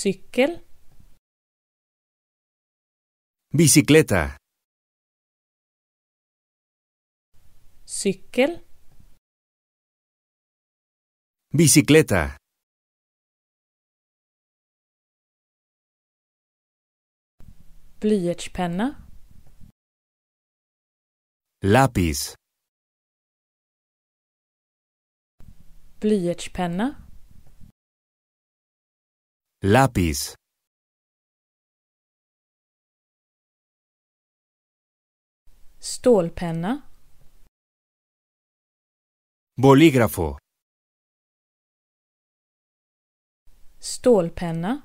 cykel bicicleta cykel bicicleta blyertspenna lapis blyertspenna Lápiz. Stålpenna. Bolígrafo. Stålpenna.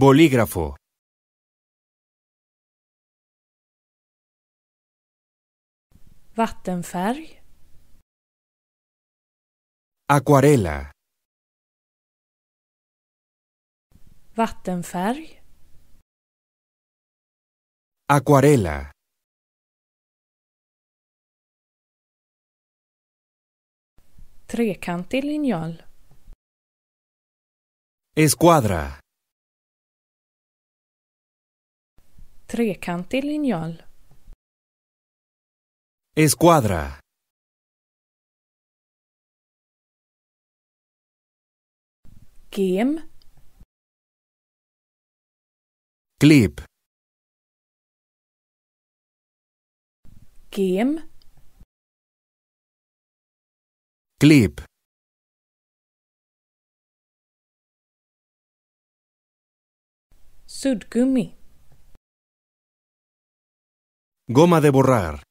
Bolígrafo. Vattenfärg. Acuarela. Vattenfärg. Acuarela. Trekantig linjal. esquadra Trekantig linjal. Escuadra. Gem. Clip. Gem. Clip. Sudgumi. Goma de borrar.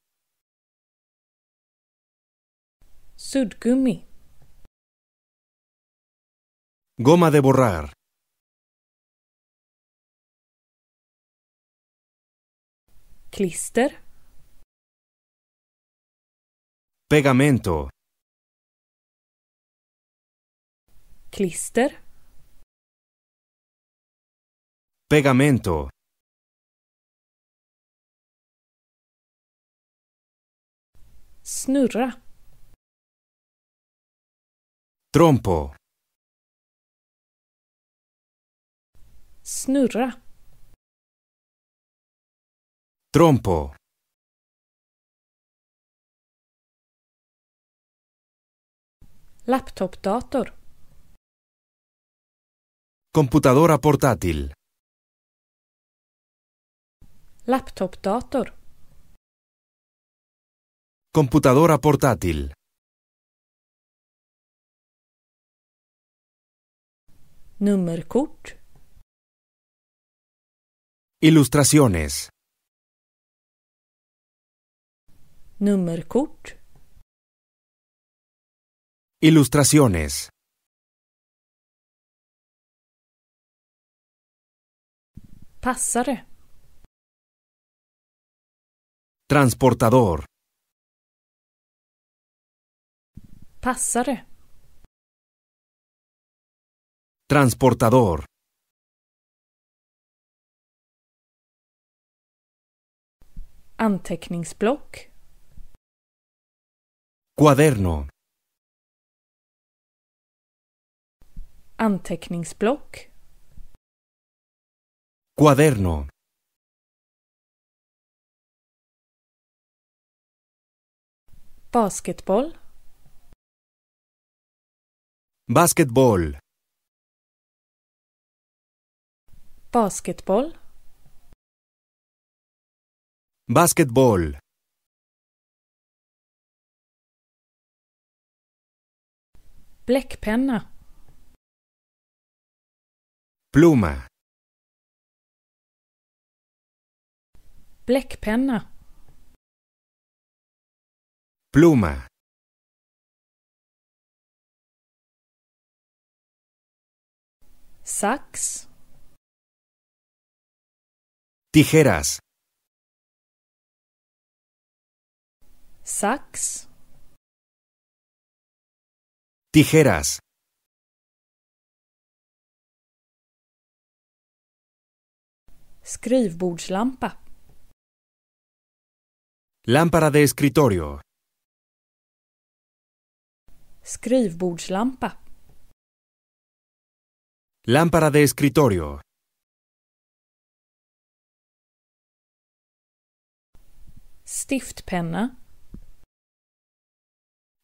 Sudgumi. Goma de borrar. Klister. Pegamento. Klister. Pegamento. Snurra. Trompo. Snurra. Trompo. Dator Computadora portátil. Laptop dator Computadora portátil. corto. Ilustraciones. nummerkort Ilustraciones Passare Transportador Passare Transportador Anteckningsblock Cuaderno. Anteckningsblock. Cuaderno. Basketboll. Basketboll. Basketboll. Basketboll. Bläckpenna. Pluma. Bläckpenna. Pluma. Sax. Tijeras. Sax. Tijeras. Skrivbordslampa. Lámpara de escritorio. Skrivbordslampa. Lámpara de escritorio. Stiftpenna.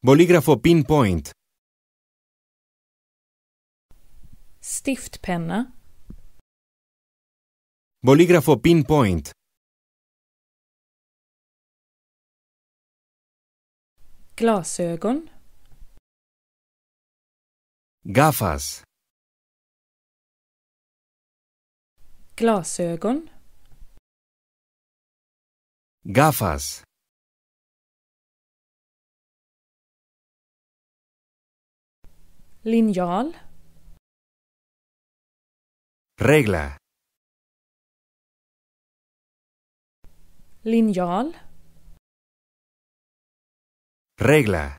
Bolígrafo pinpoint. Stiftpenna. Bolígrafo pinpoint. Glasögon. Gafas. Glasögon. Gafas. Linjal. Regla. Lineal. Regla.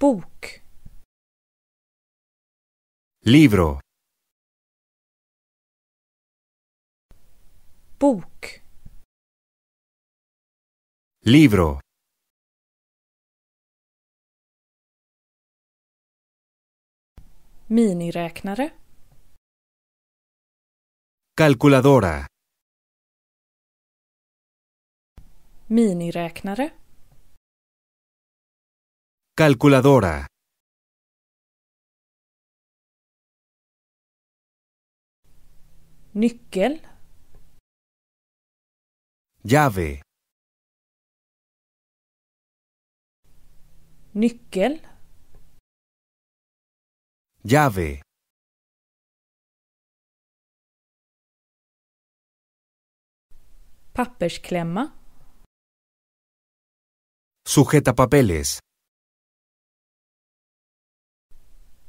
Bok. Libro. Bok. Libro. Miniräknare. Calculadora. Miniräknare. Calculadora. Nyckel. Llave. Nyckel. llave pappersklämma sujeta papeles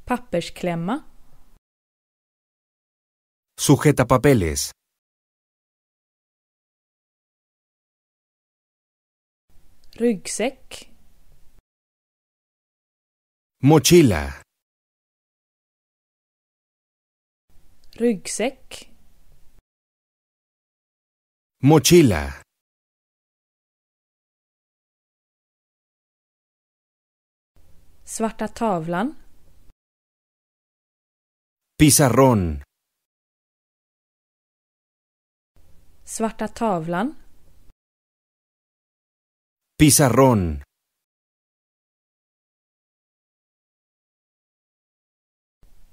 pappersklämma sujeta papeles ryggsäck mochila ryggsäck mochila svarta tavlan pizarrón svarta tavlan pizarrón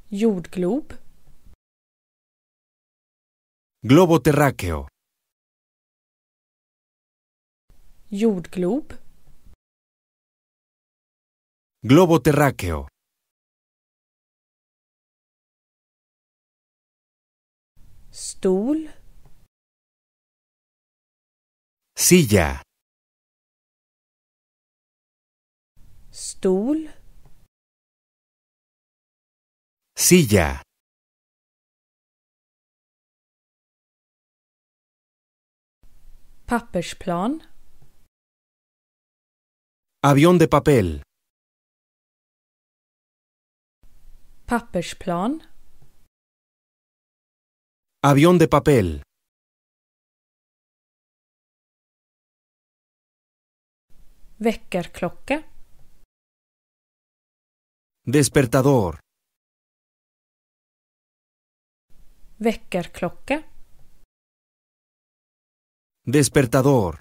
jordglob Globo terráqueo. Jordglob. Globo terráqueo. Stol. Silla. Stol. Silla. Pappersplan. avion de papel. Pappersplan. Avión de papel. Väckarklocka. Despertador. Väckarklocka. Despertador.